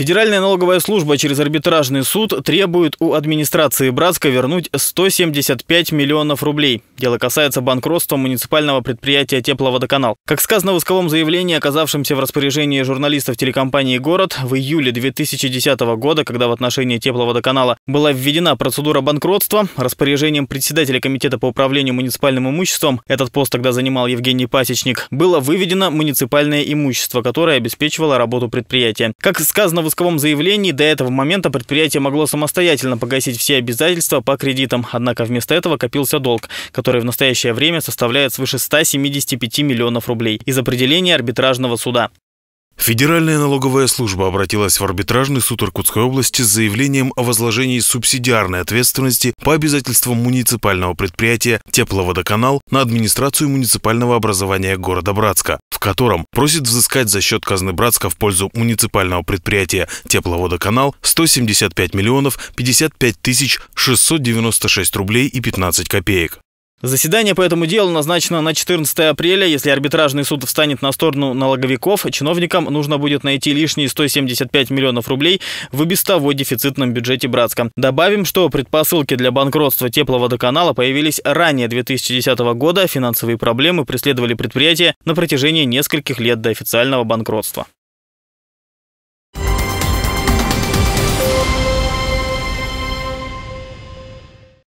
Федеральная налоговая служба через арбитражный суд требует у администрации Братска вернуть 175 миллионов рублей. Дело касается банкротства муниципального предприятия «Тепловодоканал». Как сказано в исковом заявлении, оказавшемся в распоряжении журналистов телекомпании «Город», в июле 2010 года, когда в отношении «Тепловодоканала» была введена процедура банкротства, распоряжением председателя Комитета по управлению муниципальным имуществом, этот пост тогда занимал Евгений Пасечник, было выведено муниципальное имущество, которое обеспечивало работу предприятия. Как сказано в исковом заявлении до этого момента предприятие могло самостоятельно погасить все обязательства по кредитам, однако вместо этого копился долг, который в настоящее время составляет свыше 175 миллионов рублей из определения арбитражного суда. Федеральная налоговая служба обратилась в арбитражный суд Иркутской области с заявлением о возложении субсидиарной ответственности по обязательствам муниципального предприятия «Тепловодоканал» на администрацию муниципального образования города Братска, в котором просит взыскать за счет казны Братска в пользу муниципального предприятия «Тепловодоканал» 175 миллионов 55 тысяч 696 рублей и 15 копеек. Заседание по этому делу назначено на 14 апреля. Если арбитражный суд встанет на сторону налоговиков, чиновникам нужно будет найти лишние 175 миллионов рублей в и без того дефицитном бюджете Братска. Добавим, что предпосылки для банкротства тепловодоканала появились ранее 2010 года. Финансовые проблемы преследовали предприятие на протяжении нескольких лет до официального банкротства.